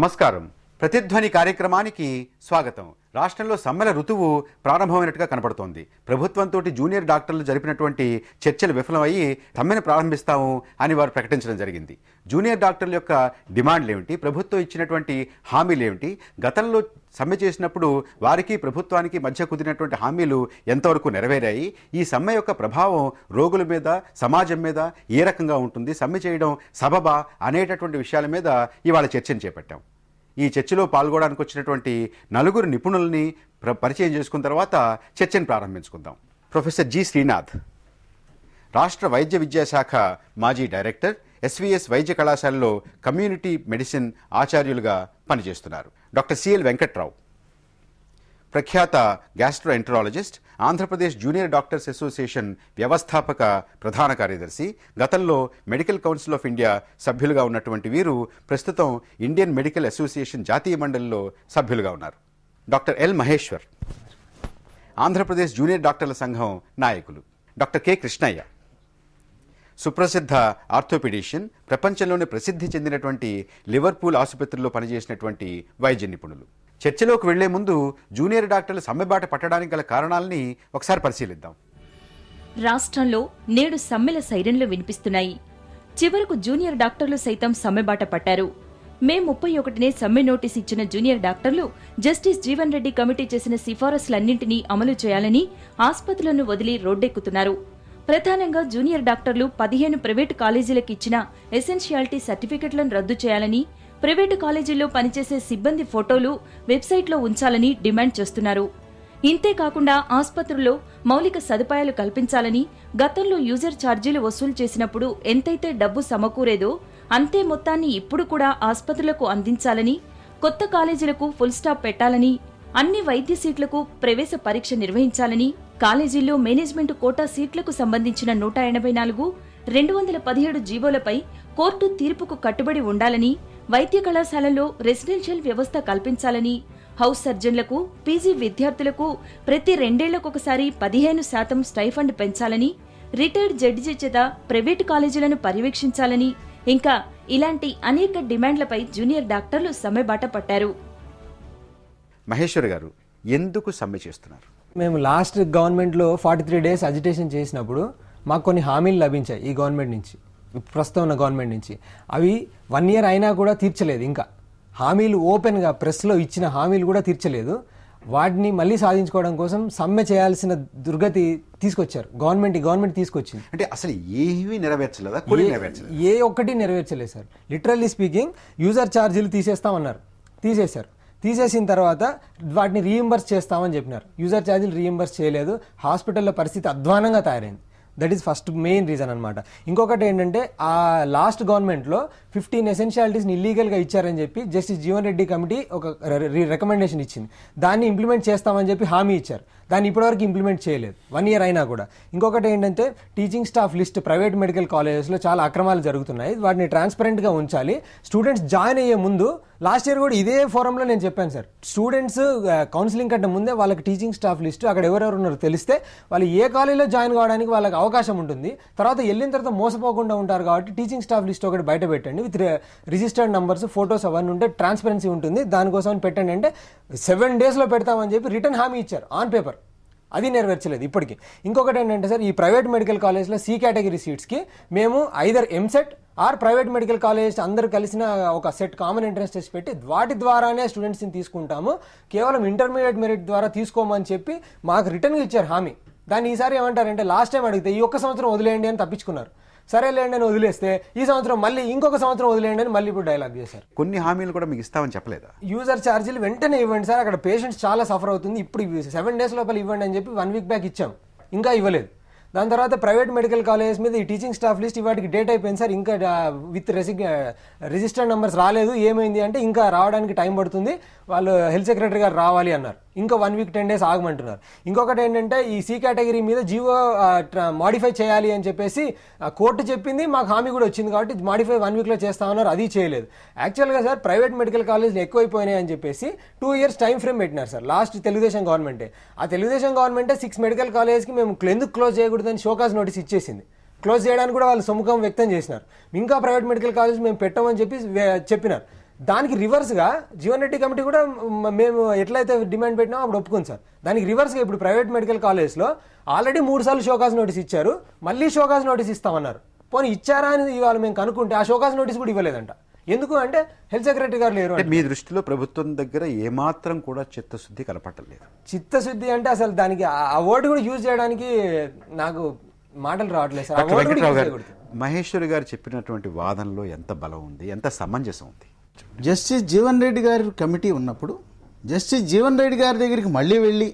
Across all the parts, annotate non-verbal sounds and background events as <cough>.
నమస్కారం ప్రతిధ్వని కార్యక్రమానికి స్వాగతం రాష్ట్రంలో సమ్మెల ఋతువు ప్రారంభమైనట్టుగా కనపడుతోంది ప్రభుత్వంతో జూనియర్ డాక్టర్లు జరిపినటువంటి చర్చలు విఫలమయ్యి సమ్మెను ప్రారంభిస్తాము అని వారు ప్రకటించడం జరిగింది జూనియర్ డాక్టర్ల యొక్క డిమాండ్లు ఏమిటి ప్రభుత్వం ఇచ్చినటువంటి హామీలు ఏమిటి గతంలో సమ్మె చేసినప్పుడు వారికి ప్రభుత్వానికి మధ్య కుదిరినటువంటి హామీలు ఎంతవరకు నెరవేరాయి ఈ సమ్మె యొక్క ప్రభావం రోగుల మీద సమాజం మీద ఏ రకంగా ఉంటుంది సమ్మె చేయడం సబబా అనేటటువంటి విషయాల మీద ఇవాళ చర్చను చేపట్టాం ఈ చర్చలో పాల్గొనడానికి వచ్చినటువంటి నలుగురు నిపుణుల్ని పరిచయం చేసుకున్న తర్వాత చర్చను ప్రారంభించుకుందాం ప్రొఫెసర్ జి శ్రీనాథ్ రాష్ట్ర వైద్య విద్యాశాఖ మాజీ డైరెక్టర్ ఎస్వీఎస్ వైద్య కళాశాలలో కమ్యూనిటీ మెడిసిన్ ఆచార్యులుగా పనిచేస్తున్నారు డాక్టర్ సిఎల్ వెంకట్రావు ప్రఖ్యాత enterologist Andhra Pradesh junior doctors association వ్యవస్థాపక ప్రధాన కార్యదర్శి గతంలో మెడికల్ కౌన్సిల్ ఆఫ్ ఇండియా సభ్యులుగా ఉన్నటువంటి వీరు ప్రస్తుతం ఇండియన్ మెడికల్ అసోసియేషన్ జాతీయ మండలిలో సభ్యులుగా ఉన్నారు doctor L Maheshwar Andhra Pradesh junior డాక్టర్ల సంఘం నాయకులు డాక్టర్ కె కృష్ణయ్య సుప్రసిద్ధ ఆర్థోపెడిషియన్ ప్రపంచంలోనే ప్రసిద్ధి చెందినటువంటి లివర్పూల్ ఆసుపత్రిలో పనిచేసినటువంటి వైద్య నిపుణులు చర్చలోకి వెళ్లే ముందు జూనియర్ డాక్టర్లు సమ్మెబాట పట్టడానికి గల కారణాలని ఒకసారి పరిశీలిద్దాం రాష్ట్రంలో నేడు సమ్మెల సైరన్లు వినిపిస్తున్నాయి చివరకు జూనియర్ డాక్టర్లు సైతం సమ్మెబాట పట్టారు మే ముప్పై ఒకటినే సమ్మె నోటీస్ ఇచ్చిన జూనియర్ డాక్టర్లు జస్టిస్ జీవన్ రెడ్డి కమిటీ చేసిన సిఫారసులన్నింటినీ అమలు చేయాలని ఆసుపత్రులను వదిలి రోడ్డెక్కుతున్నారు ప్రధానంగా జూనియర్ డాక్టర్లు పదిహేను ప్రైవేటు కాలేజీలకు ఇచ్చిన ఎసెన్షియాలిటీ సర్టిఫికెట్లను రద్దు చేయాలని ప్రైవేటు కాలేజీల్లో పనిచేసే సిబ్బంది ఫోటోలు వెబ్సైట్లో ఉంచాలని డిమాండ్ చేస్తున్నారు ఇంతేకాకుండా ఆసుపత్రుల్లో మౌలిక సదుపాయాలు కల్పించాలని గతంలో యూజర్ ఛార్జీలు వసూలు చేసినప్పుడు ఎంతైతే డబ్బు సమకూరేదో అంతే మొత్తాన్ని ఇప్పుడు కూడా ఆసుపత్రులకు అందించాలని కొత్త కాలేజీలకు ఫుల్ స్టాప్ పెట్టాలని అన్ని వైద్య సీట్లకు ప్రవేశ పరీక్ష నిర్వహించాలని కాలేజీల్లో మేనేజ్మెంట్ కోటా సీట్లకు సంబంధించిన నూట ఎనభై నాలుగు రెండు వందల పదిహేడు జీవోలపై కోర్టు తీర్పుకు కట్టుబడి ఉండాలని వైద్య కళాశాలలో రెసిడెన్షియల్ వ్యవస్థ కల్పించాలని హౌస్ సర్జన్లకు పీజీ విద్యార్థులకు ప్రతి రెండేళ్లకొకసారి పదిహేను శాతం స్టైఫండ్ పెంచాలని రిటైర్డ్ జడ్జి చేత ప్రైవేటు కాలేజీలను పర్యవేక్షించాలని ఇంకా ఇలాంటి అనేక డిమాండ్లపై జూనియర్ డాక్టర్లు సమ్మెబాట పట్టారు మహేశ్వర్ గారు ఎందుకు సమ్మె చేస్తున్నారు మేము లాస్ట్ గవర్నమెంట్లో ఫార్టీ త్రీ డేస్ అజిటేషన్ చేసినప్పుడు మాకు కొన్ని హామీలు లభించాయి ఈ గవర్నమెంట్ నుంచి ప్రస్తుతం ఉన్న గవర్నమెంట్ నుంచి అవి వన్ ఇయర్ అయినా కూడా తీర్చలేదు ఇంకా హామీలు ఓపెన్గా ప్రెస్లో ఇచ్చిన హామీలు కూడా తీర్చలేదు వాటిని మళ్ళీ సాధించుకోవడం కోసం సమ్మె చేయాల్సిన దుర్గతి తీసుకొచ్చారు గవర్నమెంట్ గవర్నమెంట్ తీసుకొచ్చింది అంటే అసలు ఏవి నెరవేర్చలేదు ఏ ఒక్కటి నెరవేర్చలేదు సార్ లిటరల్లీ స్పీకింగ్ యూజర్ ఛార్జీలు తీసేస్తామన్నారు తీసేశారు తీసేసిన తర్వాత వాటిని రీఎంబర్స్ చేస్తామని చెప్పినారు యూజర్ ఛార్జీలు రీఎంబర్స్ చేయలేదు హాస్పిటల్లో పరిస్థితి అధ్వానంగా తయారైంది that is first main reason అనమాట ఇంకొకటి ఏంటంటే ఆ లాస్ట్ గవర్నమెంట్లో ఫిఫ్టీన్ ఎసెన్షియాలిటీస్ని ఇల్లీగల్గా ఇచ్చారని చెప్పి జస్టిస్ జీవన్ రెడ్డి కమిటీ ఒక రికమెండేషన్ ఇచ్చింది దాన్ని ఇంప్లిమెంట్ చేస్తామని చెప్పి హామీ ఇచ్చారు దాన్ని ఇప్పటివరకు ఇంప్లిమెంట్ చేయలేదు వన్ ఇయర్ అయినా కూడా ఇంకొకటి ఏంటంటే teaching staff list private medical కాలేజెస్లో చాలా అక్రమాలు జరుగుతున్నాయి వాటిని ట్రాన్స్పరెంట్గా ఉంచాలి స్టూడెంట్స్ జాయిన్ అయ్యే ముందు లాస్ట్ ఇయర్ కూడా ఇదే ఫోరంలో నేను చెప్పాను సార్ స్టూడెంట్స్ కౌన్సిలింగ్ కంటే ముందే వాళ్ళకి టీచింగ్ స్టాఫ్ లిస్టు అక్కడ ఎవరెవరు ఉన్నారో తెలిస్తే వాళ్ళు ఏ కాలేజీలో జాయిన్ కావడానికి వాళ్ళకి అవకాశం ఉంటుంది తర్వాత వెళ్ళిన తర్వాత మోసపోకుండా ఉంటారు కాబట్టి టీచింగ్ స్టాఫ్ లిస్ట్ ఒకటి బయట పెట్టండి విత్ రిజిస్టర్డ్ నంబర్స్ ఫొటోస్ అవన్నీ ఉంటే ట్రాన్స్పరెన్సీ ఉంటుంది దానికోసం పెట్టండి అంటే సెవెన్ డేస్లో పెడతామని చెప్పి రిటర్న్ హామీ ఇచ్చారు ఆన్ పేపర్ అది నెరవేర్చలేదు ఇప్పటికి ఇంకొకటి ఏంటంటే సార్ ఈ ప్రైవేట్ మెడికల్ కాలేజ్లో సి కేటగిరీ సీట్స్కి మేము either EAMCET or private medical college అందరు కలిసిన ఒక సెట్ కామన్ ఎంట్రన్స్ టెస్ట్ పెట్టి వాటి ద్వారానే స్టూడెంట్స్ని తీసుకుంటాము కేవలం ఇంటర్మీడియట్ మెరిట్ ద్వారా తీసుకోమని చెప్పి మాకు రిటర్న్ ఇచ్చారు హామీ దాన్ని ఈసారి ఏమంటారంటే లాస్ట్ టైం అడిగితే ఈ ఒక్క సంవత్సరం వదిలేయండి అని తప్పించుకున్నారు సరేలేండి అని వదిలేస్తే ఈ సంవత్సరం మళ్ళీ ఇంకొక సంవత్సరం వదిలేయండి అని మళ్ళీ ఇప్పుడు డైలాగ్ చేశారు కొన్ని హామీలు కూడా మీకు ఇస్తామని చెప్పలేదా యూజర్ ఛార్జీలు వెంటనే ఇవ్వండి సార్ అక్కడ పేషెంట్స్ చాలా సఫర్ అవుతుంది ఇప్పుడు సెవెన్ డేస్ లోపల ఇవ్వండి అని చెప్పి వన్ వీక్ బ్యాక్ ఇచ్చాం ఇంకా ఇవ్వలేదు దాని తర్వాత ప్రైవేట్ మెడికల్ కాలేజెస్ మీద ఈ టీచింగ్ స్టాఫ్ లిస్ట్ వాటికి డేట్ అయిపోయింది సార్ ఇంకా విత్ రెసిగ్ రిజిస్టర్ నెంబర్స్ రాలేదు ఏమైంది అంటే ఇంకా రావడానికి టైం పడుతుంది వాళ్ళు హెల్త్ సెక్రటరీ గారు రావాలి అన్నారు ఇంకా వన్ వీక్ టెన్ డేస్ ఆగమంటున్నారు ఇంకొకటి ఏంటంటే ఈ సి కేటగిరీ మీద జీవో మాడిఫై చేయాలి అని చెప్పేసి కోర్టు చెప్పింది మాకు హామీ కూడా వచ్చింది కాబట్టి మాడిఫై వన్ వీక్లో చేస్తా ఉన్నారు అది చేయలేదు యాక్చువల్గా సార్ ప్రైవేట్ మెడికల్ కాలేజీలు ఎక్కువైపోయినాయి అని చెప్పేసి టూ ఇయర్స్ టైం ఫ్రేమ్ పెట్టినారు సార్ లాస్ట్ తెలుగుదేశం గవర్నమెంటే ఆ తెలుగుదేశం గవర్నమెంటే సిక్స్ మెడికల్ కాలేజ్కి మేము ఎందుకు క్లోజ్ చేయకూడదని షోకాస్ నోటీస్ ఇచ్చేసింది క్లోజ్ చేయడానికి కూడా వాళ్ళు సముఖం వ్యక్తం చేసినారు ఇంకా ప్రైవేట్ మెడికల్ కాలేజ్ మేము పెట్టామని చెప్పి చెప్పినారు దానికి రివర్స్గా జీవన్ రెడ్డి కమిటీ కూడా మేము ఎట్లయితే డిమాండ్ పెట్టినా అప్పుడు ఒప్పుకుంది సార్ దానికి రివర్స్గా ఇప్పుడు ప్రైవేట్ మెడికల్ కాలేజ్లో ఆల్రెడీ మూడు సార్లు షోకాస్ నోటీస్ ఇచ్చారు మళ్ళీ షోకాస్ నోటీస్ ఇస్తామన్నారు పోనీ ఇచ్చారా అని ఇవాళ మేము కనుక్కుంటే ఆ షోకాస్ నోటీస్ కూడా ఇవ్వలేదంట ఎందుకు అంటే హెల్త్ సెక్రటరీ గారు లేరు మీ దృష్టిలో ప్రభుత్వం దగ్గర ఏమాత్రం కూడా చిత్తశుద్ధి కనపడలేదు చిత్తశుద్ధి అంటే అసలు దానికి ఆ వర్డ్ కూడా యూజ్ చేయడానికి నాకు మాటలు రావట్లేదు సార్ మహేశ్వరి గారు చెప్పినటువంటి వాదనలో ఎంత బలం ఉంది ఎంత సమంజసం ఉంది జస్టిస్ జీవన్ రెడ్డి గారి కమిటీ ఉన్నప్పుడు జస్టిస్ జీవన్ రెడ్డి గారి దగ్గరికి మళ్ళీ వెళ్ళి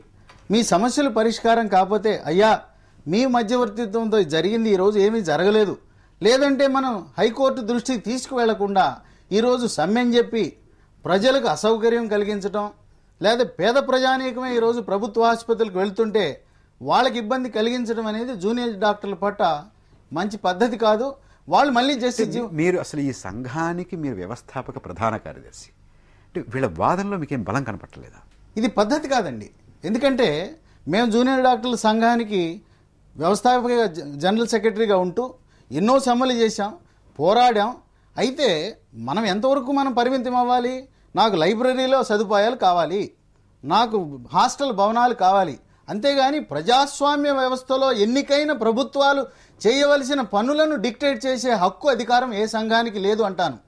మీ సమస్యలు పరిష్కారం కాకపోతే అయ్యా మీ మధ్యవర్తిత్వంతో జరిగింది ఈరోజు ఏమీ జరగలేదు లేదంటే మనం హైకోర్టు దృష్టికి తీసుకువెళ్లకుండా ఈరోజు సమ్మెని చెప్పి ప్రజలకు అసౌకర్యం కలిగించడం లేదా పేద ప్రజానీకమే ఈరోజు ప్రభుత్వ ఆసుపత్రికి వెళ్తుంటే వాళ్ళకి ఇబ్బంది కలిగించడం అనేది జూనియర్ డాక్టర్ల పట్ల మంచి పద్ధతి కాదు వాళ్ళు మళ్ళీ జస్టిస్ మీరు అసలు ఈ సంఘానికి మీరు వ్యవస్థాపక ప్రధాన కార్యదర్శి అంటే వీళ్ళ వాదనలో మీకేం బలం కనపట్టలేదా ఇది పద్ధతి కాదండి ఎందుకంటే మేము జూనియర్ డాక్టర్ల సంఘానికి వ్యవస్థాపక జనరల్ సెక్రటరీగా ఉంటూ ఎన్నో సమ్మెలు చేశాం పోరాడాం అయితే మనం ఎంతవరకు మనం పరిమితం అవ్వాలి నాకు లైబ్రరీలో సదుపాయాలు కావాలి నాకు హాస్టల్ భవనాలు కావాలి అంతేగాని ప్రజాస్వామ్య వ్యవస్థలో ఎన్నికైన ప్రభుత్వాలు చేయవలసిన పనులను డిక్టేట్ చేసే హక్కు అధికారం ఏ సంఘానికి లేదు అంటాను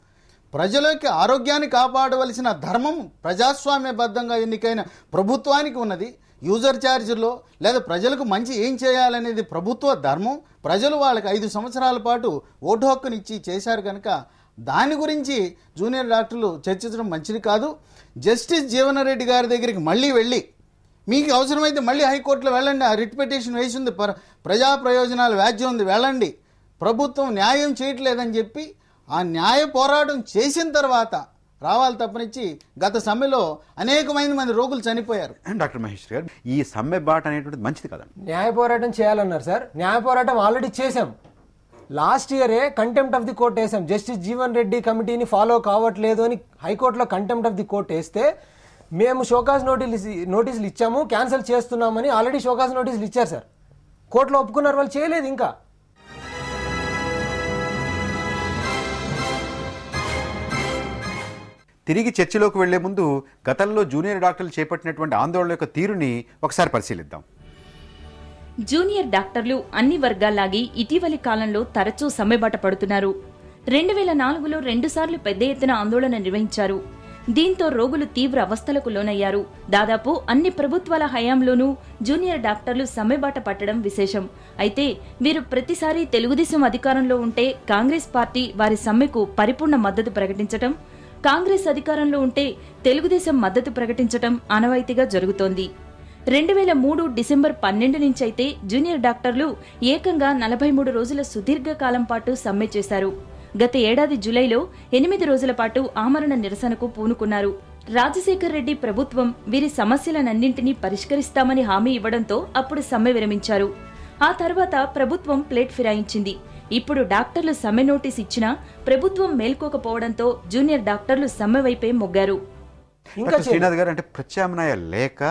ప్రజలకి ఆరోగ్యాన్ని కాపాడవలసిన ధర్మం ప్రజాస్వామ్యబద్ధంగా ఎన్నికైన ప్రభుత్వానికి ఉన్నది యూజర్ ఛార్జీలో లేదా ప్రజలకు మంచి ఏం చేయాలనేది ప్రభుత్వ ధర్మం ప్రజలు వాళ్ళకి ఐదు సంవత్సరాల పాటు ఓటు హక్కునిచ్చి చేశారు కనుక దాని గురించి జూనియర్ డాక్టర్లు చర్చించడం మంచిది కాదు జస్టిస్ జీవనరెడ్డి గారి దగ్గరికి మళ్ళీ వెళ్ళి మీకు అవసరమైతే మళ్ళీ హైకోర్టులో వెళ్ళండి ఆ రిట్ పిటిషన్ వేసి ఉంది ప్రజా ప్రయోజనాలు వ్యాజ్యం ఉంది వెళ్ళండి ప్రభుత్వం న్యాయం చేయట్లేదని చెప్పి ఆ న్యాయ పోరాటం చేసిన తర్వాత రావాలి తప్పనిచ్చి గత సమ్మెలో అనేకమైన మంది రోగులు చనిపోయారు డాక్టర్ మహేష్ గారు ఈ సమ్మె బాట అనేటువంటిది మంచిది కదా న్యాయ పోరాటం చేయాలన్నారు సార్ న్యాయ పోరాటం ఆల్రెడీ చేశాం లాస్ట్ ఇయరే కంటెంప్ట్ ఆఫ్ ది కోర్ట్ వేసాం జస్టిస్ జీవన్ రెడ్డి కమిటీని ఫాలో కావట్లేదు అని హైకోర్టులో కంటెంప్ట్ ఆఫ్ ది కోర్ట్ వేస్తే మేము షోకాస్ నోటీస్ నోటీసులు ఇచ్చాము క్యాన్సిల్ చేస్తున్నామని ఆల్రెడీ షోకాస్ నోటీసులు ఇచ్చారు సార్ కోర్టులో ఒప్పుకున్నారు వాళ్ళు చేయలేదు ఇంకా తిరిగి చర్చలోకి వెళ్లే ముందు గతంలో జూనియర్ డాక్టర్లు చేపట్టినటువంటి ఆందోళన యొక్క తీరుని ఒకసారి పరిశీలిద్దాం జూనియర్ డాక్టర్లు అన్ని వర్గాల్లాగి ఇటీవలి కాలంలో తరచూ సమ్మెబాట పడుతున్నారు రెండు వేల నాలుగులో రెండుసార్లు పెద్ద ఎత్తున ఆందోళన నిర్వహించారు దీంతో రోగులు తీవ్ర అవస్థలకు లోనయ్యారు దాదాపు అన్ని ప్రభుత్వాల హయాంలోనూ జూనియర్ డాక్టర్లు సమ్మెబాట పట్టడం విశేషం అయితే వీరు ప్రతిసారి తెలుగుదేశం అధికారంలో ఉంటే కాంగ్రెస్ పార్టీ వారి సమ్మెకు పరిపూర్ణ మద్దతు ప్రకటించటం కాంగ్రెస్ అధికారంలో ఉంటే తెలుగుదేశం మద్దతు ప్రకటించటం ఆనవాయితీగా జరుగుతోంది రెండు వేల మూడు డిసెంబర్ పన్నెండు నుంచి అయితే జూనియర్ డాక్టర్లు ఏకంగా నలభై మూడు రోజుల సుదీర్ఘ కాలం పాటు సమ్మె చేశారు గత ఏడాది జులైలో ఎనిమిది రోజుల పాటు ఆమరణ నిరసనకు పూనుకున్నారు రాజశేఖర్ రెడ్డి ప్రభుత్వం వీరి సమస్యలనన్నింటినీ పరిష్కరిస్తామని హామీ ఇవ్వడంతో అప్పుడు సమ్మె విరమించారు ఆ తర్వాత ప్రభుత్వం ప్లేట్ ఫిరాయించింది ఇప్పుడు డాక్టర్లు సమ్మె నోటీస్ ఇచ్చినా ప్రభుత్వం మేల్కోకపోవడంతో జూనియర్ డాక్టర్లు సమ్మె వైపే మొగ్గారు ఇంకా ప్రత్యామ్నాయ లేక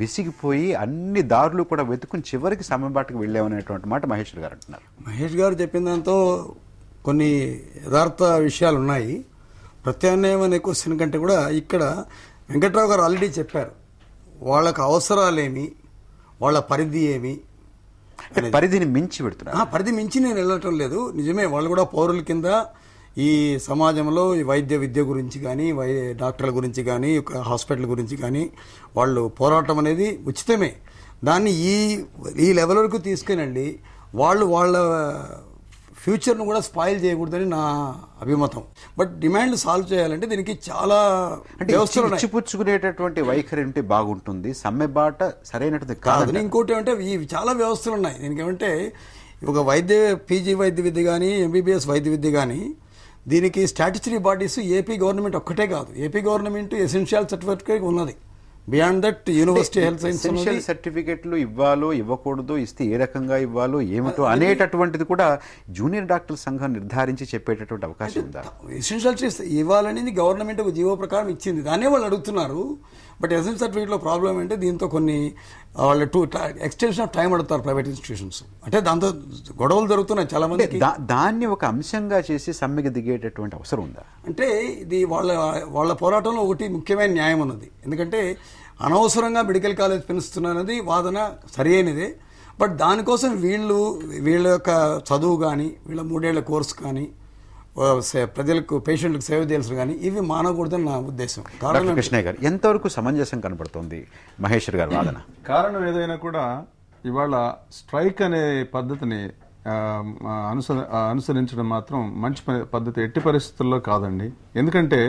విసిగిపోయి అన్ని దారులు కూడా వెతుకుని చివరికి బాటకు వెళ్ళామనేటువంటి మాట మహేష్ గారు అంటున్నారు మహేష్ గారు చెప్పిన దాంతో కొన్ని యథార్థ విషయాలు ఉన్నాయి ప్రత్యామ్నాయం అనే క్వశ్చన్ కంటే కూడా ఇక్కడ వెంకట్రావు గారు ఆల్రెడీ చెప్పారు వాళ్ళకు అవసరాలేమి వాళ్ళ పరిధి ఏమి పరిధిని మించి పెడుతున్నా పరిధి మించి నేను వెళ్ళటం లేదు నిజమే వాళ్ళు కూడా పౌరుల కింద ఈ సమాజంలో ఈ వైద్య విద్య గురించి కానీ వై డాక్టర్ల గురించి కానీ హాస్పిటల్ గురించి కానీ వాళ్ళు పోరాటం అనేది ఉచితమే దాన్ని ఈ ఈ లెవెల్ వరకు తీసుకునండి వాళ్ళు వాళ్ళ ఫ్యూచర్ను కూడా స్పాయిల్ చేయకూడదని నా అభిమతం బట్ డిమాండ్ సాల్వ్ చేయాలంటే దీనికి చాలా అంటే ఇచ్చిపుచ్చుకునేటటువంటి వైఖరి ఉంటే బాగుంటుంది సమ్మె బాట సరైనది కాదు ఇంకోటి అంటే ఇవి చాలా వ్యవస్థలు ఉన్నాయి దీనికి ఏమంటే ఒక వైద్య పీజీ వైద్య విద్య కానీ ఎంబీబీఎస్ వైద్య విద్య కానీ దీనికి స్టాటిచరీ బాడీస్ ఏపీ గవర్నమెంట్ ఒక్కటే కాదు ఏపీ గవర్నమెంట్ ఎసెన్షియల్ సర్టిఫికేట్ ఉన్నది beyond that university health science సర్టిఫికేట్లు ఇవ్వాలో ఇవ్వకూడదు ఇస్తే ఏ రకంగా ఇవ్వాలో ఏమిటో uh, అనేటటువంటిది కూడా జూనియర్ డాక్టర్ సంఘం నిర్ధారించి చెప్పేటటువంటి అవకాశం ఉందా ఎసెన్షియల్ ఇవ్వాలనేది గవర్నమెంట్ ఒక జీవో ప్రకారం ఇచ్చింది దాన్ని వాళ్ళు అడుగుతున్నారు బట్ ఎసెన్షియల్ సర్టిఫికేట్లో ప్రాబ్లం అంటే దీంతో కొన్ని వాళ్ళు టూ ఎక్స్టెన్షన్ ఆఫ్ టైం పడతారు ప్రైవేట్ ఇన్స్టిట్యూషన్స్ అంటే దాంతో గొడవలు జరుగుతున్నాయి చాలా మంది దాన్ని ఒక అంశంగా చేసి సమ్మెకి దిగేటటువంటి అవసరం ఉందా అంటే ఇది వాళ్ళ వాళ్ళ పోరాటంలో ఒకటి ముఖ్యమైన న్యాయం ఉన్నది ఎందుకంటే అనవసరంగా మెడికల్ కాలేజ్ పెంచుతున్నది వాదన సరి అయినదే బట్ దానికోసం వీళ్ళు వీళ్ళ యొక్క చదువు కానీ వీళ్ళ మూడేళ్ల కోర్సు కానీ ప్రజలకు పేషెంట్లకు సేవ చేయాల్సిన కానీ ఇవి మానకూడదని నా ఉద్దేశం కారణం కృష్ణ గారు ఎంతవరకు సమంజసం కనబడుతుంది మహేశ్వర్ గారు <clears throat> వాదన కారణం ఏదైనా కూడా ఇవాళ స్ట్రైక్ అనే పద్ధతిని అనుసరించడం మాత్రం మంచి పద్ధతి ఎట్టి పరిస్థితుల్లో కాదండి ఎందుకంటే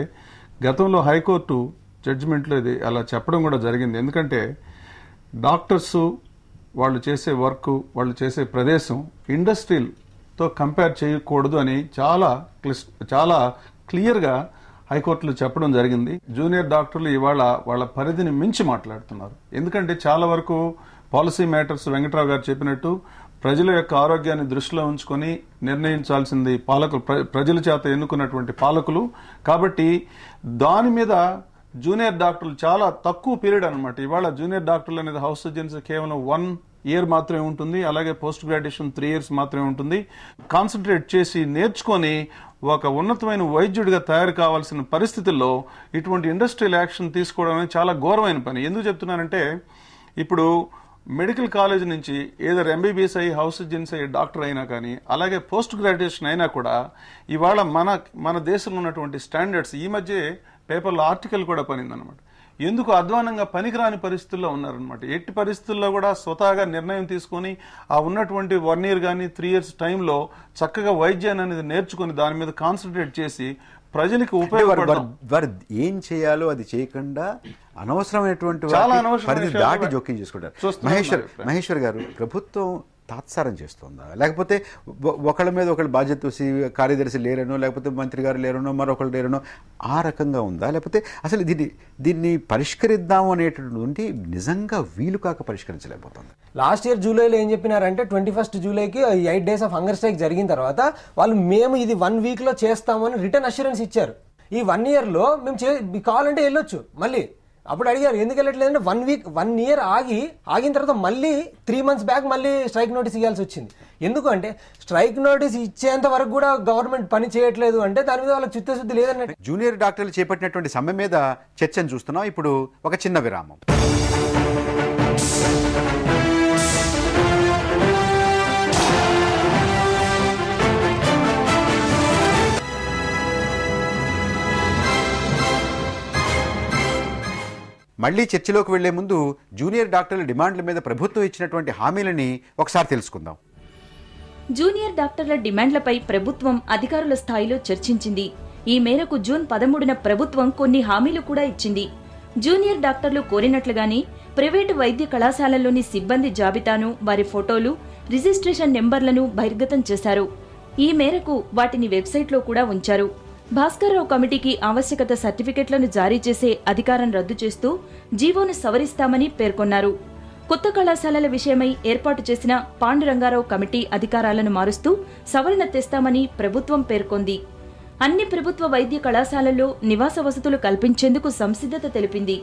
గతంలో హైకోర్టు జడ్జిమెంట్లో ఇది అలా చెప్పడం కూడా జరిగింది ఎందుకంటే డాక్టర్స్ వాళ్ళు చేసే వర్క్ వాళ్ళు చేసే ప్రదేశం ఇండస్ట్రియల్ తో కంపేర్ చేయకూడదు అని చాలా క్లిష్ చాలా క్లియర్గా హైకోర్టులో చెప్పడం జరిగింది జూనియర్ డాక్టర్లు ఇవాళ వాళ్ళ పరిధిని మించి మాట్లాడుతున్నారు ఎందుకంటే చాలా వరకు పాలసీ మ్యాటర్స్ వెంకట్రావు గారు చెప్పినట్టు ప్రజల యొక్క ఆరోగ్యాన్ని దృష్టిలో ఉంచుకొని నిర్ణయించాల్సింది పాలకులు ప్రజల చేత ఎన్నుకున్నటువంటి పాలకులు కాబట్టి దాని మీద జూనియర్ డాక్టర్లు చాలా తక్కువ పీరియడ్ అనమాట ఇవాళ జూనియర్ డాక్టర్లు అనేది హౌస్ సర్జన్స్ కేవలం వన్ ఇయర్ మాత్రమే ఉంటుంది అలాగే పోస్ట్ గ్రాడ్యుయేషన్ త్రీ ఇయర్స్ మాత్రమే ఉంటుంది కాన్సన్ట్రేట్ చేసి నేర్చుకొని ఒక ఉన్నతమైన వైద్యుడిగా తయారు కావాల్సిన పరిస్థితుల్లో ఇటువంటి ఇండస్ట్రియల్ యాక్షన్ తీసుకోవడం అనేది చాలా ఘోరమైన పని ఎందుకు చెప్తున్నానంటే ఇప్పుడు మెడికల్ కాలేజ్ నుంచి ఏదో ఎంబీబీఎస్ అయ్యి హౌస్ సర్జన్స్ అయ్యి డాక్టర్ అయినా కానీ అలాగే పోస్ట్ గ్రాడ్యుయేషన్ అయినా కూడా ఇవాళ మన మన దేశంలో ఉన్నటువంటి స్టాండర్డ్స్ ఈ మధ్య పేపర్లో ఆర్టికల్ కూడా పనిందనమాట ఎందుకు అధ్వానంగా పనికిరాని పరిస్థితుల్లో ఉన్నారనమాట ఎట్టి పరిస్థితుల్లో కూడా స్వతహాగా నిర్ణయం తీసుకొని ఆ ఉన్నటువంటి వన్ ఇయర్ కానీ త్రీ ఇయర్స్ టైంలో చక్కగా వైద్యాన్ని అనేది నేర్చుకొని దాని మీద కాన్సన్ట్రేట్ చేసి ప్రజలకు ఉపయోగపడడం వారు ఏం చేయాలో అది చేయకుండా అనవసరమైనటువంటి దాటి జోక్యం చేసుకుంటారు మహేశ్వర్ మహేశ్వర్ గారు ప్రభుత్వం తాత్సారం చేస్తుందా లేకపోతే ఒకళ్ళ మీద ఒకళ్ళు బాధ్యత కార్యదర్శి లేరనో లేకపోతే మంత్రి గారు లేరనో మరొకళ్ళు లేరనో ఆ రకంగా ఉందా లేకపోతే అసలు దీన్ని దీన్ని పరిష్కరిద్దాం అనేటటువంటి నిజంగా వీలు కాక పరిష్కరించలేకపోతుంది లాస్ట్ ఇయర్ జూలైలో ఏం చెప్పినారంటే ట్వంటీ ఫస్ట్ జూలైకి eight days of hunger strike జరిగిన తర్వాత వాళ్ళు మేము ఇది వన్ వీక్లో చేస్తామని రిటర్న్ అష్యూరెన్స్ ఇచ్చారు ఈ వన్ ఇయర్లో మేము చే కావాలంటే వెళ్ళొచ్చు మళ్ళీ అప్పుడు అడిగారు ఎందుకు వెళ్ళట్లేదంటే వన్ వీక్ వన్ ఇయర్ ఆగి ఆగిన తర్వాత మళ్ళీ త్రీ మంత్స్ బ్యాక్ మళ్ళీ స్ట్రైక్ నోటీస్ ఇవ్వాల్సి వచ్చింది ఎందుకంటే స్ట్రైక్ నోటీస్ ఇచ్చేంత వరకు కూడా గవర్నమెంట్ పని చేయట్లేదు అంటే దాని మీద వాళ్ళకి చిత్తశుద్ధి లేదన్నట్టు జూనియర్ డాక్టర్లు చేపట్టినటువంటి సమ్మె మీద చర్చను చూస్తున్నాం ఇప్పుడు ఒక చిన్న విరామం మళ్లీ చర్చలోకి వెళ్లే ముందు జూనియర్ డాక్టర్ల డిమాండ్ల మీద ప్రభుత్వం ఇచ్చినటువంటి హామీలని ఒకసారి తెలుసుకుందాం జూనియర్ డాక్టర్ల డిమాండ్లపై ప్రభుత్వం అధికారుల స్థాయిలో చర్చించింది ఈ మేరకు జూన్ పదమూడున ప్రభుత్వం కొన్ని హామీలు కూడా ఇచ్చింది జూనియర్ డాక్టర్లు కోరినట్లుగానే ప్రైవేటు వైద్య కళాశాలల్లోని సిబ్బంది జాబితాను వారి ఫోటోలు రిజిస్ట్రేషన్ నెంబర్లను బహిర్గతం చేశారు ఈ మేరకు వాటిని వెబ్సైట్లో కూడా ఉంచారు భాస్కర్రావు కమిటీకి ఆవశ్యకత సర్టిఫికెట్లను జారీ చేసే అధికారం రద్దు చేస్తూ జీవోను సవరిస్తామని పేర్కొన్నారు కొత్త కళాశాలల విషయమై ఏర్పాటు చేసిన పాండురంగారావు కమిటీ అధికారాలను మారుస్తూ సవరణ తెస్తామని ప్రభుత్వం పేర్కొంది అన్ని ప్రభుత్వ వైద్య కళాశాలల్లో నివాస వసతులు కల్పించేందుకు సంసిద్ధత తెలిపింది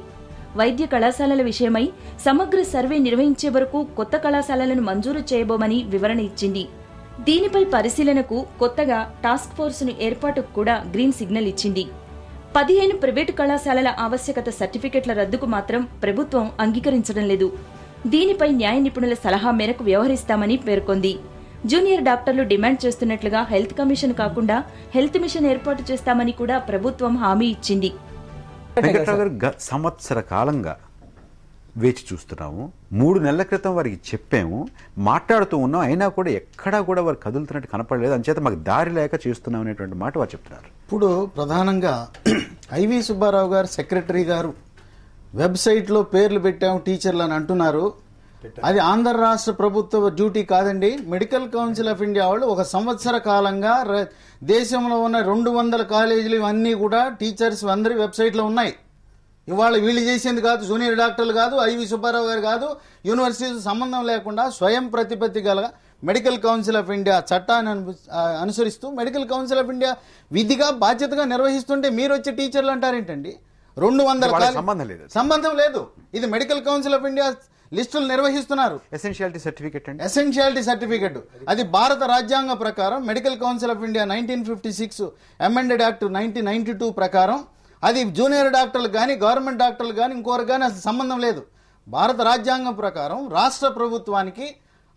వైద్య కళాశాలల విషయమై సమగ్ర సర్వే నిర్వహించే వరకు కొత్త కళాశాలలను మంజూరు చేయబోమని వివరణ ఇచ్చింది దీనిపై పరిశీలనకు కొత్తగా టాస్క్ ఫోర్సును ఏర్పాటుకు కూడా గ్రీన్ సిగ్నల్ ఇచ్చింది పదిహేను ప్రైవేటు కళాశాలల ఆవశ్యకత సర్టిఫికెట్ల రద్దుకు మాత్రం ప్రభుత్వం అంగీకరించడం లేదు దీనిపై న్యాయ నిపుణుల సలహా మేరకు వ్యవహరిస్తామని పేర్కొంది జూనియర్ డాక్టర్లు డిమాండ్ చేస్తున్నట్లుగా హెల్త్ కమిషన్ కాకుండా హెల్త్ మిషన్ ఏర్పాటు చేస్తామని కూడా ప్రభుత్వం హామీ ఇచ్చింది సంవత్సర కాలంగా వేచి చూస్తున్నాము మూడు నెలల క్రితం వారికి చెప్పాము మాట్లాడుతూ ఉన్నాం అయినా కూడా ఎక్కడా కూడా వారు కదులుతున్నట్టు కనపడలేదు అంచేత మాకు దారి లేక చేస్తున్నాం అనేటువంటి మాట వారు చెప్తున్నారు ఇప్పుడు ప్రధానంగా ఐవి సుబ్బారావు గారు సెక్రటరీ గారు వెబ్సైట్లో పేర్లు పెట్టాము టీచర్లు అని అంటున్నారు అది ఆంధ్ర రాష్ట్ర ప్రభుత్వ డ్యూటీ కాదండి మెడికల్ కౌన్సిల్ ఆఫ్ ఇండియా వాళ్ళు ఒక సంవత్సర కాలంగా దేశంలో ఉన్న రెండు వందల కాలేజీలు ఇవన్నీ కూడా టీచర్స్ అందరి వెబ్సైట్లో ఉన్నాయి ఇవాళ వీళ్ళు చేసేది కాదు జూనియర్ డాక్టర్లు కాదు ఐవి సుబ్బారావు గారు కాదు యూనివర్సిటీస్ సంబంధం లేకుండా స్వయం ప్రతిపత్తి గల మెడికల్ కౌన్సిల్ ఆఫ్ ఇండియా చట్టాన్ని అనుసరిస్తూ మెడికల్ కౌన్సిల్ ఆఫ్ ఇండియా విధిగా బాధ్యతగా నిర్వహిస్తుంటే మీరు వచ్చే టీచర్లు అంటారేంటండి రెండు వందల సంబంధం లేదు సంబంధం లేదు ఇది మెడికల్ కౌన్సిల్ ఆఫ్ ఇండియా లిస్టులు నిర్వహిస్తున్నారు ఎసెన్షియాలిటీ సర్టిఫికేట్ అండి ఎసెన్షియాలిటీ సర్టిఫికేట్ అది భారత రాజ్యాంగ ప్రకారం medical council of India nineteen fifty six amended act nineteen ninety two ప్రకారం అది జూనియర్ డాక్టర్లు కానీ గవర్నమెంట్ డాక్టర్లు కానీ ఇంకోరు కానీ అసలు సంబంధం లేదు భారత రాజ్యాంగం ప్రకారం రాష్ట్ర ప్రభుత్వానికి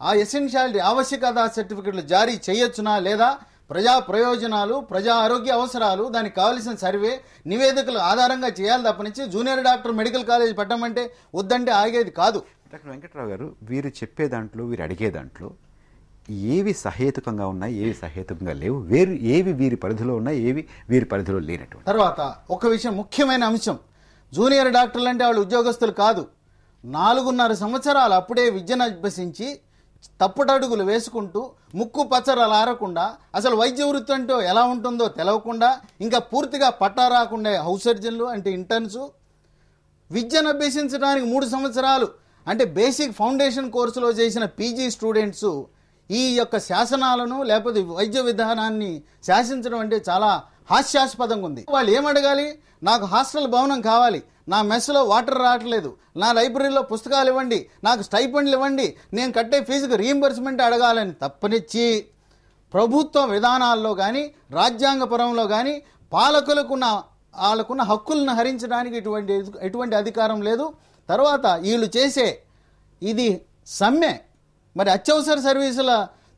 ఆ ఎసెన్షియాలిటీ ఆవశ్యకత సర్టిఫికెట్లు జారీ చేయొచ్చునా లేదా ప్రజా ప్రయోజనాలు ప్రజా ఆరోగ్య అవసరాలు దానికి కావలసిన సర్వే నివేదికలు ఆధారంగా చేయాలి తప్పనిచ్చి జూనియర్ డాక్టర్ మెడికల్ కాలేజ్ పెట్టమంటే వద్దంటే ఆగేది కాదు డాక్టర్ వెంకట్రావు గారు వీరు చెప్పే దాంట్లో వీరు అడిగే దాంట్లో ఏవి సహేతుకంగా ఉన్నాయి ఏవి సహేతుకంగా లేవు వేరు ఏవి వీరి పరిధిలో ఉన్నాయి ఏవి వీరి పరిధిలో లేనటువంటి తర్వాత ఒక విషయం ముఖ్యమైన అంశం జూనియర్ డాక్టర్లు అంటే వాళ్ళు ఉద్యోగస్తులు కాదు నాలుగున్నర సంవత్సరాలు అప్పుడే విద్యను అభ్యసించి తప్పుటడుగులు వేసుకుంటూ ముక్కు పచ్చరలు ఆరకుండా అసలు వైద్య వృత్తి అంటూ ఎలా ఉంటుందో తెలవకుండా ఇంకా పూర్తిగా పట్టా రాకుండా హౌస్ సర్జన్లు అంటే ఇంటర్న్స్ విద్యను అభ్యసించడానికి మూడు సంవత్సరాలు అంటే బేసిక్ ఫౌండేషన్ కోర్సులో చేసిన పీజీ స్టూడెంట్స్ ఈ యొక్క శాసనాలను లేకపోతే వైద్య విధానాన్ని శాసించడం అంటే చాలా హాస్యాస్పదంగా ఉంది వాళ్ళు ఏమడగాలి నాకు హాస్టల్ భవనం కావాలి నా మెస్లో వాటర్ రావట్లేదు నా లైబ్రరీలో పుస్తకాలు ఇవ్వండి నాకు స్టైపెండ్లు ఇవ్వండి నేను కట్టే ఫీజుకు రీఎంబర్స్మెంట్ అడగాలని తప్పనిచ్చి ప్రభుత్వ విధానాల్లో కానీ రాజ్యాంగపురంలో కానీ పాలకులకున్న వాళ్ళకున్న హక్కులను హరించడానికి ఎటువంటి ఎటువంటి అధికారం లేదు తర్వాత వీళ్ళు చేసే ఇది సమ్మె మరి అత్యవసర సర్వీసుల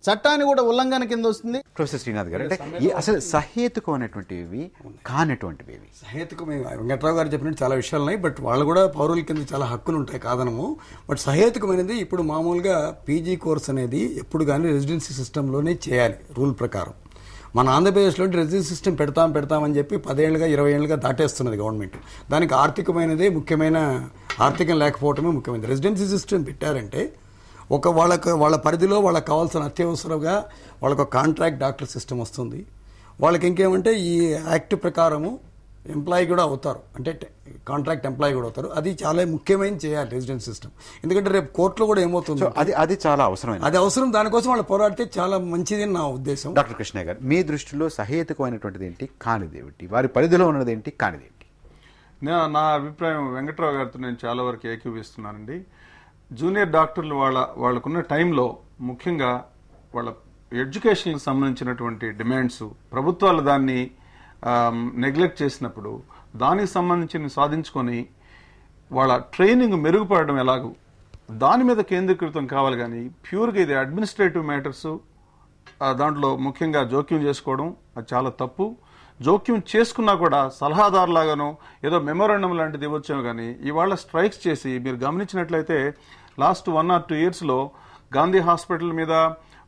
చట్టాన్ని కూడా ఉల్లంఘన కింద వస్తుంది ప్రొఫెసర్ శ్రీనాథ్ గారు అంటే అసలు సహేతుకం అనేటువంటివి కానటువంటివి సహేతుకం వెంకట్రావు గారు చెప్పినట్టు చాలా విషయాలు ఉన్నాయి బట్ వాళ్ళు కూడా పౌరుల కింద చాలా హక్కులు ఉంటాయి కాదనము బట్ సహేతుకమైనది ఇప్పుడు మామూలుగా పీజీ కోర్స్ అనేది ఎప్పుడు కానీ రెసిడెన్సీ సిస్టంలోనే చేయాలి రూల్ ప్రకారం మన ఆంధ్రప్రదేశ్లో రెసిడెన్స్ సిస్టమ్ పెడతాం పెడతామని చెప్పి పదేళ్ళుగా ఇరవై ఏళ్ళుగా దాటేస్తున్నది గవర్నమెంట్ దానికి ఆర్థికమైనదే ముఖ్యమైన ఆర్థికం లేకపోవటమే ముఖ్యమైనది రెసిడెన్సీ సిస్టమ్ పెట్టారంటే ఒక వాళ్ళకు వాళ్ళ పరిధిలో వాళ్ళకి కావాల్సిన అత్యవసరంగా వాళ్ళకు కాంట్రాక్ట్ డాక్టర్ సిస్టమ్ వస్తుంది వాళ్ళకి ఇంకేమంటే ఈ యాక్ట్ ప్రకారము ఎంప్లాయీ కూడా అవుతారు అంటే కాంట్రాక్ట్ ఎంప్లాయీ కూడా అవుతారు అది చాలా ముఖ్యమైన చేయాలి రెసిడెన్స్ సిస్టమ్ ఎందుకంటే రేపు కోర్టులో కూడా ఏమవుతుంది అది అది చాలా అవసరం అది అవసరం దానికోసం వాళ్ళు పోరాడితే చాలా మంచిది నా ఉద్దేశం డాక్టర్ కృష్ణ గారు మీ దృష్టిలో సహేతుకమైనటువంటిది ఏంటి కానిది ఏమిటి వారి పరిధిలో ఉన్నది ఏంటి కానిది ఏంటి నా అభిప్రాయం వెంకట్రావు గారితో నేను చాలా వరకు ఏకీపిస్తున్నానండి జూనియర్ డాక్టర్లు వాళ్ళ వాళ్ళకున్న టైంలో ముఖ్యంగా వాళ్ళ ఎడ్యుకేషన్కి సంబంధించినటువంటి డిమాండ్స్ ప్రభుత్వాలు దాన్ని నెగ్లెక్ట్ చేసినప్పుడు దానికి సంబంధించిన సాధించుకొని వాళ్ళ ట్రైనింగ్ మెరుగుపడడం ఎలాగూ దాని మీద కేంద్రీకృతం కావాలి కానీ ప్యూర్గా ఇది అడ్మినిస్ట్రేటివ్ మ్యాటర్సు దాంట్లో ముఖ్యంగా జోక్యం చేసుకోవడం అది చాలా తప్పు జోక్యం చేసుకున్నా కూడా సలహాదారులాగానో ఏదో మెమోరాండం లాంటిది ఇవ్వచ్చాము కానీ ఇవాళ స్ట్రైక్స్ చేసి మీరు గమనించినట్లయితే లాస్ట్ వన్ ఆర్ టూ ఇయర్స్లో గాంధీ హాస్పిటల్ మీద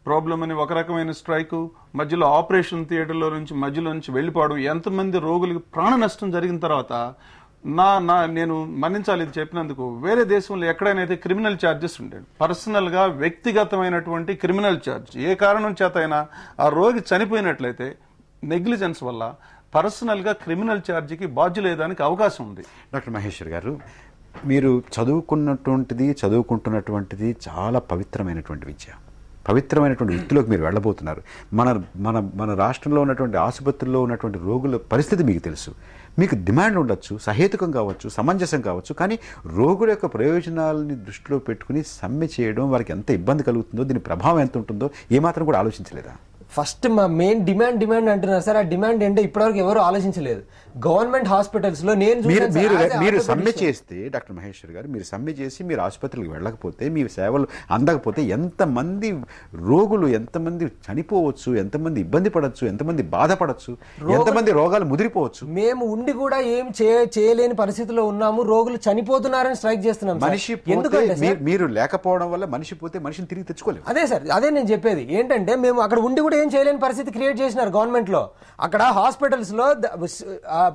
ప్రాబ్లం అని ఒక రకమైన స్ట్రైక్ మధ్యలో ఆపరేషన్ థియేటర్లో నుంచి మధ్యలో నుంచి వెళ్ళిపోవడం ఎంతమంది రోగులకు ప్రాణ నష్టం జరిగిన తర్వాత నా నా నేను మన్నించాలి ఇది చెప్పినందుకు వేరే దేశంలో ఎక్కడైనా అయితే క్రిమినల్ ఛార్జెస్ ఉండేవి పర్సనల్గా వ్యక్తిగతమైనటువంటి క్రిమినల్ ఛార్జ్ ఏ కారణం చేత అయినా ఆ రోగి చనిపోయినట్లయితే నెగ్లిజెన్స్ వల్ల పర్సనల్గా క్రిమినల్ ఛార్జీకి బాధ్యులేదానికి అవకాశం ఉంది డాక్టర్ మహేశ్వర్ గారు మీరు చదువుకున్నటువంటిది చదువుకుంటున్నటువంటిది చాలా పవిత్రమైనటువంటి విద్య పవిత్రమైనటువంటి వృత్తిలోకి మీరు వెళ్ళబోతున్నారు మన మన మన రాష్ట్రంలో ఉన్నటువంటి ఆసుపత్రుల్లో ఉన్నటువంటి రోగుల పరిస్థితి మీకు తెలుసు మీకు డిమాండ్ ఉండొచ్చు సహేతుకం కావచ్చు సమంజసం కావచ్చు కానీ రోగుల యొక్క ప్రయోజనాలని దృష్టిలో పెట్టుకుని సమ్మె చేయడం వారికి ఎంత ఇబ్బంది కలుగుతుందో దీని ప్రభావం ఎంత ఉంటుందో ఏమాత్రం కూడా ఆలోచించలేదా ఫస్ట్ మా మెయిన్ డిమాండ్ డిమాండ్ అంటున్నారు సార్ ఆ డిమాండ్ ఏంటో ఇప్పటివరకు ఎవరు ఆలోచించలేదు గవర్నమెంట్ హాస్పిటల్స్ లో నేను మీరు మీరు మీరు సమ్మె చేస్తే డాక్టర్ మహేశ్వర్ గారు మీరు సమ్మె చేసి మీరు ఆసుపత్రికి వెళ్ళకపోతే మీ సేవలు అందకపోతే ఎంతమంది రోగులు ఎంతమంది చనిపోవచ్చు ఎంతమంది ఇబ్బంది పడవచ్చు ఎంతమంది బాధపడవచ్చు ఎంతమంది రోగాలు ముదిరిపోవచ్చు మేము ఉండి కూడా ఏం చేయలేని పరిస్థితిలో ఉన్నాము రోగులు చనిపోతున్నారని స్ట్రైక్ చేస్తున్నాం మనిషి ఎందుకంటే మీరు లేకపోవడం వల్ల మనిషి పోతే మనిషిని తిరిగి తెచ్చుకోలేదు అదే సార్ అదే నేను చెప్పేది ఏంటంటే మేము అక్కడ ఉండి కూడా ఏం చేయలేని పరిస్థితి క్రియేట్ చేసినారు గవర్నమెంట్ లో అక్కడ హాస్పిటల్స్ లో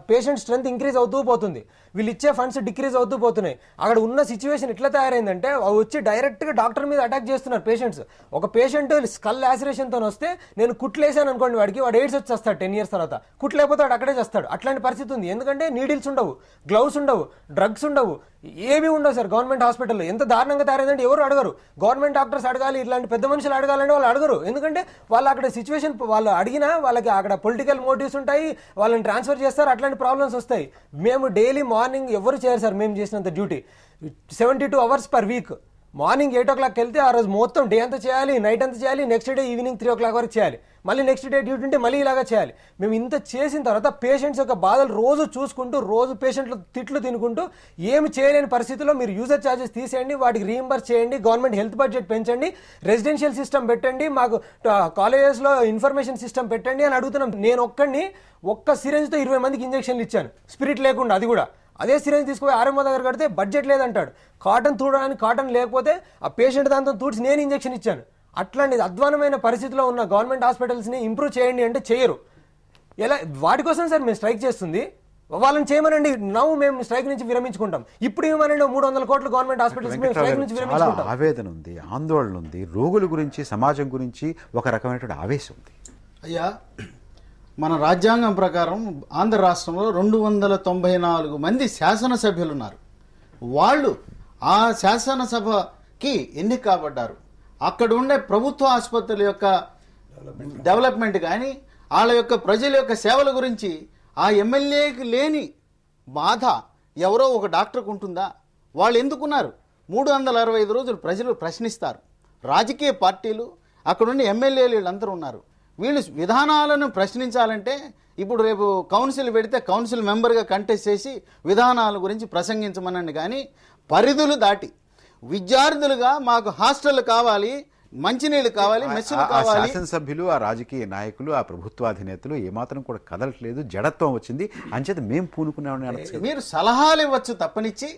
పేషెంట్ స్ట్రెంత్ ఇంక్రీజ్ అవుతూ పోతుంది వీళ్ళు ఇచ్చే ఫండ్స్ డిక్రీజ్ అవుతూ పోతున్నాయి అక్కడ ఉన్న సిచ్యువేషన్ ఎట్లా తయారైందంటే వచ్చి డైరెక్ట్గా డాక్టర్ మీద అటాక్ చేస్తున్నారు పేషెంట్స్ ఒక పేషెంట్ స్కల్ యాసిరేషన్తో వస్తే నేను కుట్లేసాను అనుకోండి వాడికి వాడు ఎయిడ్స్ వచ్చి వస్తాడు టెన్ ఇయర్స్ తర్వాత కుట్లేకపోతే వాడు అక్కడే చేస్తాడు అట్లాంటి పరిస్థితి ఉంది ఎందుకంటే నీడిల్స్ ఉండవు గ్లౌస్ ఉండవు డ్రగ్స్ ఉండవు ఏమీ ఉండవు సార్ గవర్నమెంట్ హాస్పిటల్లో ఎంత దారుణంగా తయారైందంటే ఎవరు అడగరు గవర్నమెంట్ డాక్టర్స్ అడగాలి ఇట్లాంటి పెద్ద మనుషులు అడగాలని వాళ్ళు అడగరు ఎందుకంటే వాళ్ళు అక్కడ సిచ్యువేషన్ వాళ్ళు అడిగినా వాళ్ళకి అక్కడ పొలిటికల్ మోటివ్స్ ఉంటాయి వాళ్ళని ట్రాన్స్ఫర్ చేస్తారు అట్లాంటి ప్రాబ్లమ్స్ వస్తాయి మేము డైలీ మార్నింగ్ ఎవరు చేయరు సార్ మేము చేసినంత duty seventy two hours per week morning eight ఓ క్లాక్కి వెళ్తే ఆ రోజు మొత్తం డే అంతా చేయాలి నైట్ అంతా చేయాలి next day evening three o'clock వరకు చేయాలి మళ్ళీ నెక్స్ట్ డే డ్యూటీ ఉంటే మళ్ళీ ఇలాగా చేయాలి మేము ఇంత చేసిన తర్వాత పేషెంట్స్ యొక్క బాధలు రోజు చూసుకుంటూ రోజు పేషెంట్లు తిట్లు తినుకుంటూ ఏమి చేయలేని పరిస్థితుల్లో మీరు యూజర్ ఛార్జెస్ తీసేయండి వాటికి రీఎంబర్స్ చేయండి గవర్నమెంట్ హెల్త్ బడ్జెట్ పెంచండి రెసిడెన్షియల్ సిస్టమ్ పెట్టండి మాకు కాలేజెస్లో ఇన్ఫర్మేషన్ సిస్టమ్ పెట్టండి అని అడుగుతున్నాం నేను ఒక్కడిని ఒక్క సిరంజ్తో ఇరవై మందికి ఇంజక్షన్లు ఇచ్చాను స్పిరిట్ లేకుండా అది కూడా అదే సిరంజ్ తీసుకుపోయి ఆరంభ దగ్గర కడితే బడ్జెట్ లేదంటాడు కాటన్ తూడడానికి కాటన్ లేకపోతే ఆ పేషెంట్ దాంతో తూడ్చి నేను ఇంజక్షన్ ఇచ్చాను అట్లాంటి అధ్వానమైన పరిస్థితిలో ఉన్న గవర్నమెంట్ హాస్పిటల్స్ని ఇంప్రూవ్ చేయండి అంటే చేయరు ఎలా వాటి కోసం సార్ మేము స్ట్రైక్ చేస్తుంది వాళ్ళని చేయమనండి నవ్వు మేము స్ట్రైక్ నుంచి విరమించుకుంటాం ఇప్పుడు ఏమనండి మూడు వందల కోట్ల గవర్నమెంట్ హాస్పిటల్స్ మేము స్ట్రైక్ నుంచి విరమించుకుంటాం ఆవేదన ఉంది ఆందోళన ఉంది రోగుల గురించి సమాజం గురించి ఒక రకమైనటువంటి ఆవేశం ఉంది అయ్యా మన రాజ్యాంగం ప్రకారం ఆంధ్ర రాష్ట్రంలో రెండు వందల తొంభై నాలుగు మంది శాసనసభ్యులు ఉన్నారు వాళ్ళు ఆ శాసనసభకి ఎన్నిక కాబడ్డారు అక్కడ ఉండే ప్రభుత్వ ఆసుపత్రుల యొక్క డెవలప్మెంట్ కానీ వాళ్ళ యొక్క ప్రజల యొక్క సేవల గురించి ఆ ఎమ్మెల్యేకి లేని బాధ ఎవరో ఒక డాక్టర్కు ఉంటుందా వాళ్ళు ఎందుకున్నారు మూడు వందల అరవై ఐదు రోజులు ప్రజలు ప్రశ్నిస్తారు రాజకీయ పార్టీలు అక్కడున్న ఎమ్మెల్యేలు వీళ్ళందరూ ఉన్నారు వీళ్ళు విధానాలను ప్రశ్నించాలంటే ఇప్పుడు రేపు కౌన్సిల్ పెడితే కౌన్సిల్ మెంబర్గా కంటెస్ట్ చేసి విధానాల గురించి ప్రసంగించమనండి కానీ పరిధులు దాటి విద్యార్థులుగా మాకు హాస్టల్ కావాలి మంచినీళ్ళు కావాలి మెస్సులు కావాలి శాసనసభ్యులు ఆ రాజకీయ నాయకులు ఆ ప్రభుత్వాధినేతలు ఏమాత్రం కూడా కదలట్లేదు జడత్వం వచ్చింది అంచేత మేము పూనుకున్నామని మీరు సలహాలు ఇవ్వచ్చు తప్పనిచ్చి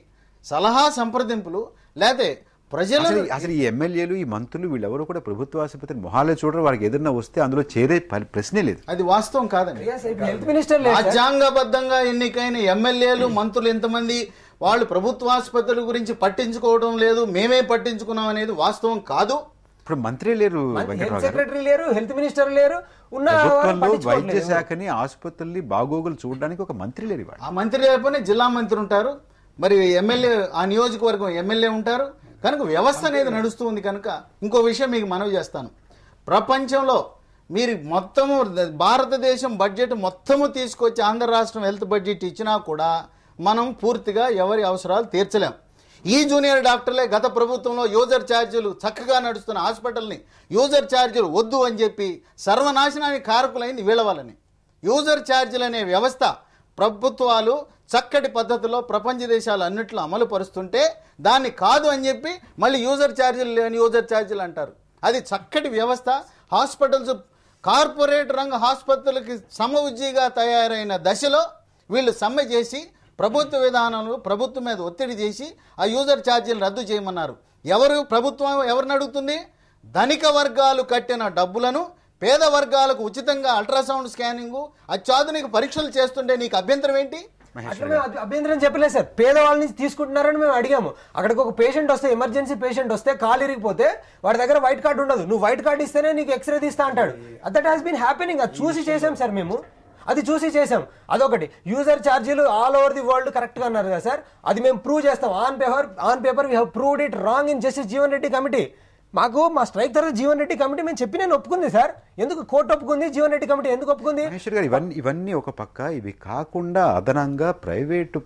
సలహా సంప్రదింపులు లేకపోతే ప్రజలు అసలు ఈ ఎమ్మెల్యేలు ఈ మంత్రులు వీళ్ళెవరు కూడా ప్రభుత్వ ఆసుపత్రి మొహాలే చూడరు వారికి ఎదురున వస్తే అందులో చేరే ప్రశ్నే లేదు అది వాస్తవం కాదండి రాజ్యాంగబద్ధంగా ఎన్నికైన ఎమ్మెల్యేలు మంత్రులు ఎంతమంది వాళ్ళు ప్రభుత్వ ఆసుపత్రుల గురించి పట్టించుకోవడం లేదు మేమే పట్టించుకున్నాం అనేది వాస్తవం కాదు ఇప్పుడు మంత్రి లేరు సెక్రటరీ లేరు హెల్త్ మినిస్టర్ లేరు ఉన్న వైద్య శాఖని ఆసుపత్రుల్ని బాగోగులు చూడడానికి ఒక మంత్రి లేరు ఆ మంత్రి లేకపోతే జిల్లా మంత్రి ఉంటారు మరి ఎమ్మెల్యే ఆ నియోజకవర్గం ఎమ్మెల్యే ఉంటారు కనుక వ్యవస్థ అనేది నడుస్తుంది కనుక ఇంకో విషయం మీకు మనవి చేస్తాను ప్రపంచంలో మీరు మొత్తము భారతదేశం బడ్జెట్ మొత్తము తీసుకొచ్చి ఆంధ్ర రాష్ట్రం హెల్త్ బడ్జెట్ ఇచ్చినా కూడా మనం పూర్తిగా ఎవరి అవసరాలు తీర్చలేం ఈ జూనియర్ డాక్టర్లే గత ప్రభుత్వంలో యూజర్ ఛార్జీలు చక్కగా నడుస్తున్న హాస్పిటల్ని యూజర్ ఛార్జీలు వద్దు అని చెప్పి సర్వనాశనానికి కారకులైంది వీళ్ళవాలని యూజర్ ఛార్జీలు అనే వ్యవస్థ ప్రభుత్వాలు చక్కటి పద్ధతిలో ప్రపంచ దేశాలు అన్నిట్లో అమలు పరుస్తుంటే దాన్ని కాదు అని చెప్పి మళ్ళీ యూజర్ ఛార్జీలు లేని యూజర్ ఛార్జీలు అంటారు అది చక్కటి వ్యవస్థ హాస్పిటల్స్ కార్పొరేట్ రంగ ఆసుపత్రులకి సమవుజ్జీగా తయారైన దశలో వీళ్ళు సమ్మె చేసి ప్రభుత్వ విధానంలో ప్రభుత్వం మీద ఒత్తిడి చేసి ఆ యూజర్ ఛార్జీలు రద్దు చేయమన్నారు ఎవరు ప్రభుత్వం ఎవరిని అడుగుతుంది ధనిక వర్గాలు కట్టిన డబ్బులను పేద వర్గాలకు ఉచితంగా అల్ట్రాసౌండ్ స్కానింగ్ అత్యాధునిక పరీక్షలు చేస్తుంటే నీకు అభ్యంతరం ఏంటి అభ్యంతరం చెప్పలేదు సార్ పేదవాళ్ళ నుంచి తీసుకుంటున్నారని మేము అడిగాము అక్కడికి ఒక పేషెంట్ వస్తే ఎమర్జెన్సీ పేషెంట్ వస్తే కాలు ఇరిగిపోతే వాడి దగ్గర వైట్ కార్డు ఉండదు నువ్వు వైట్ కార్డు ఇస్తేనే నీకు ఎక్స్రే తీస్తా అంటాడు దట్ హాస్ బీన్ హ్యాపెనింగ్ అది చూసి చేసాం సార్ మేము అది చూసి చేసాం అదొకటి యూజర్ ఛార్జీలు ఆల్ ఓవర్ ది వరల్డ్ కరెక్ట్గా అన్నారు కదా సార్ అది మేము ప్రూవ్ చేస్తాం on paper on paper we have proved it wrong in justice Jeevan Reddy committee మాకు మా స్ట్రైక్ తర్వాత జీవన్ రెడ్డి కమిటీ మేము చెప్పి నేను ఒప్పుకుంది సార్ ఎందుకు కోర్టు ఒప్పుకుంది జీవన్ రెడ్డి కమిటీ ఎందుకు ఒప్పుకుంది ఇవన్నీ ఇవన్నీ ఒక పక్క ఇవి కాకుండా అదనంగా ప్రైవేటు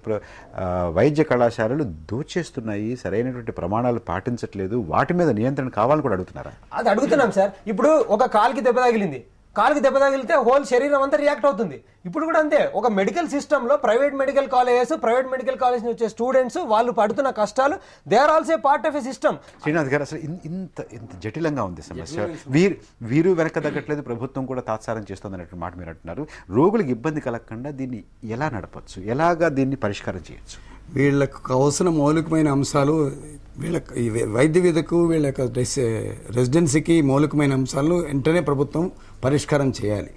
వైద్య కళాశాలలు దోచేస్తున్నాయి సరైనటువంటి ప్రమాణాలు పాటించట్లేదు వాటి మీద నియంత్రణ కావాలని కూడా అడుగుతున్నారా అది అడుగుతున్నాం సార్ ఇప్పుడు ఒక కాల్కి దెబ్బ తగిలింది కాలుకి దెబ్బ తగిలితే హోల్ శరీరం అంతా రియాక్ట్ అవుతుంది ఇప్పుడు కూడా అంతే ఒక మెడికల్ సిస్టంలో private medical colleges private medical college నుంచి వచ్చే స్టూడెంట్స్ వాళ్ళు పడుతున్న కష్టాలు they are also part of a system Srinath గారు అసలు ఇంత ఇంత జటిలంగా ఉంది సమస్య వీరు వీరు వెనక తగ్గట్లేదు ప్రభుత్వం కూడా తాత్సారం చేస్తుంది అన్నట్టు మాట మీరు అంటున్నారు రోగులకు ఇబ్బంది కలగకుండా దీన్ని ఎలా నడపచ్చు ఎలాగా దీన్ని పరిష్కారం చేయొచ్చు వీళ్ళకు అవసరం మౌలికమైన అంశాలు వీళ్ళ వైద్య విద్యకు వీళ్ళ యొక్క రెసిడెన్సీకి మౌలికమైన అంశాలను వెంటనే ప్రభుత్వం పరిష్కారం చేయాలి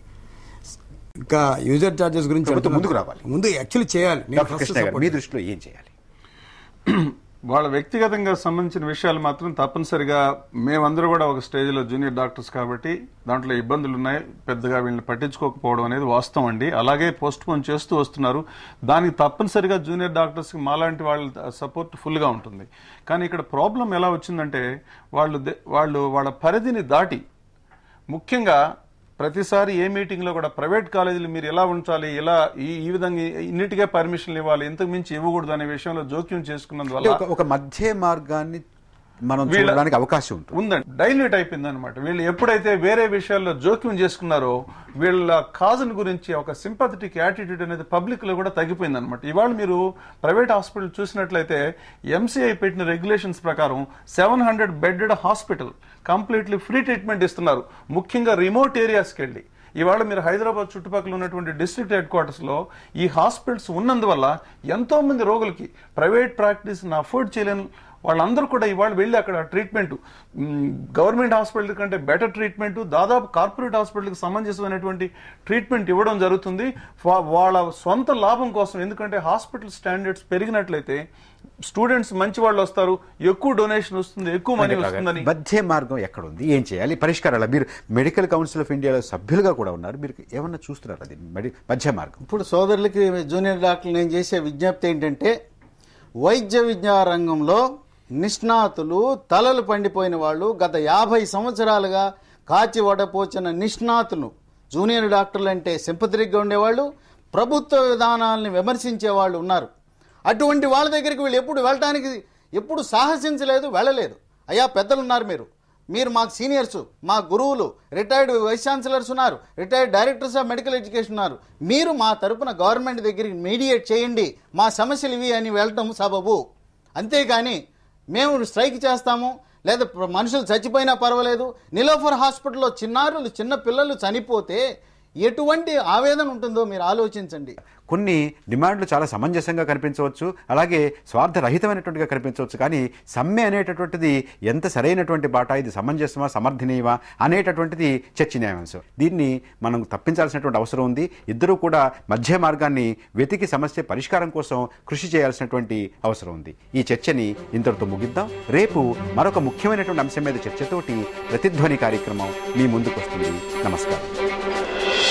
ఇంకా యూజర్ ఛార్జెస్ గురించి ముందుకు రావాలి ముందు యాక్చువల్లీ చేయాలి మీ దృష్టిలో ఏం చేయాలి వాళ్ళ వ్యక్తిగతంగా సంబంధించిన విషయాలు మాత్రం తప్పనిసరిగా మేమందరూ కూడా ఒక స్టేజ్లో జూనియర్ డాక్టర్స్ కాబట్టి దాంట్లో ఇబ్బందులు ఉన్నాయి పెద్దగా వీళ్ళని పట్టించుకోకపోవడం అనేది వాస్తవం అండి అలాగే పోస్ట్ పోన్ చేస్తూ వస్తున్నారు దానికి తప్పనిసరిగా జూనియర్ డాక్టర్స్కి మాలాంటి వాళ్ళ సపోర్ట్ ఫుల్గా ఉంటుంది కానీ ఇక్కడ ప్రాబ్లం ఎలా వచ్చిందంటే వాళ్ళు వాళ్ళు వాళ్ళ పరిధిని దాటి ముఖ్యంగా ప్రతిసారి ఏ మీటింగ్లో కూడా ప్రైవేట్ కాలేజీలు మీరు ఎలా ఉంచాలి ఎలా ఈ ఈ విధంగా ఇన్నిటికే పర్మిషన్ ఇవ్వాలి ఇంతకు మించి ఇవ్వకూడదు అనే విషయంలో జోక్యం చేసుకున్నందువల్ల ఒక మధ్య మార్గాన్ని మనం చూడడానికి అవకాశం ఉంటుంది ఉందండి డైల్యూట్ అయిపోయింది అనమాట వీళ్ళు ఎప్పుడైతే వేరే విషయాల్లో జోక్యం చేసుకున్నారో వీళ్ళ కాజన్ గురించి ఒక సింపథటిక్ యాటిట్యూడ్ అనేది పబ్లిక్ లో కూడా తగ్గిపోయింది అనమాట ఇవాళ మీరు ప్రైవేట్ హాస్పిటల్ చూసినట్లయితే ఎంసీఐ పెట్టిన రెగ్యులేషన్స్ ప్రకారం seven hundred bedded hospital completely free treatment ఇస్తున్నారు ముఖ్యంగా రిమోట్ ఏరియాస్కి వెళ్ళి ఇవాళ మీరు హైదరాబాద్ చుట్టుపక్కల ఉన్నటువంటి డిస్ట్రిక్ట్ హెడ్ క్వార్టర్స్లో ఈ హాస్పిటల్స్ ఉన్నందువల్ల ఎంతోమంది రోగులకి ప్రైవేట్ ప్రాక్టీస్ని అఫోర్డ్ చేయలేని వాళ్ళందరూ కూడా ఇవాళ వెళ్ళి అక్కడ ట్రీట్మెంట్ గవర్నమెంట్ హాస్పిటల్ కంటే బెటర్ ట్రీట్మెంట్ దాదాపు కార్పొరేట్ హాస్పిటల్కి సంబంధించినటువంటి ట్రీట్మెంట్ ఇవ్వడం జరుగుతుంది వాళ్ళ సొంత లాభం కోసం ఎందుకంటే హాస్పిటల్ స్టాండర్డ్స్ పెరిగినట్లయితే స్టూడెంట్స్ మంచి వాళ్ళు వస్తారు ఎక్కువ డొనేషన్ వస్తుంది ఎక్కువ మనీ వస్తుందని మధ్య మార్గం ఎక్కడ ఉంది ఏం చేయాలి పరిష్కారాలు మీరు మెడికల్ కౌన్సిల్ ఆఫ్ ఇండియాలో సభ్యులుగా కూడా ఉన్నారు మీరు ఏమన్నా చూస్తున్నారు అది మధ్య మార్గం ఇప్పుడు సోదరులకి జూనియర్ డాక్టర్లు నేను చేసే విజ్ఞప్తి ఏంటంటే వైద్య విద్యా రంగంలో నిష్ణాతులు తలలు పండిపోయిన వాళ్ళు గత యాభై సంవత్సరాలుగా కాచి వడపోచిన నిష్ణాతులు జూనియర్ డాక్టర్లు అంటే సింపతిరిగ్గా ఉండేవాళ్ళు ప్రభుత్వ విధానాలను విమర్శించే వాళ్ళు ఉన్నారు అటువంటి వాళ్ళ దగ్గరికి వీళ్ళు ఎప్పుడు వెళ్ళటానికి ఎప్పుడు సాహసించలేదు వెళ్ళలేదు అయ్యా పెద్దలు ఉన్నారు మీరు మీరు మాకు సీనియర్స్ మా గురువులు రిటైర్డ్ వైస్ ఛాన్సలర్స్ ఉన్నారు retired directors of medical education ఉన్నారు మీరు మా తరపున గవర్నమెంట్ దగ్గరికి మీడియేట్ చేయండి మా సమస్యలు ఇవి అని వెళ్ళటం సబబు అంతేగాని మేము స్ట్రైక్ చేస్తాము లేదా మనుషులు చచ్చిపోయినా పర్వాలేదు నిలోఫర్ హాస్పిటల్లో చిన్నారులు చిన్న పిల్లలు చనిపోతే ఎటువంటి ఆవేదన ఉంటుందో మీరు ఆలోచించండి కొన్ని డిమాండ్లు చాలా సమంజసంగా కనిపించవచ్చు అలాగే స్వార్థరహితమైనటువంటిగా కనిపించవచ్చు కానీ సమ్మె అనేటటువంటిది ఎంత సరైనటువంటి బాట ఇది సమంజసమా సమర్థనీయమా అనేటటువంటిది చర్చనీయాంశం దీన్ని మనం తప్పించాల్సినటువంటి అవసరం ఉంది ఇద్దరూ కూడా మధ్య మార్గాన్ని వెతికి సమస్య పరిష్కారం కోసం కృషి చేయాల్సినటువంటి అవసరం ఉంది ఈ చర్చని ఇంతటితో ముగిద్దాం రేపు మరొక ముఖ్యమైనటువంటి అంశం మీద చర్చతోటి ప్రతిధ్వని కార్యక్రమం మీ ముందుకు వస్తుంది నమస్కారం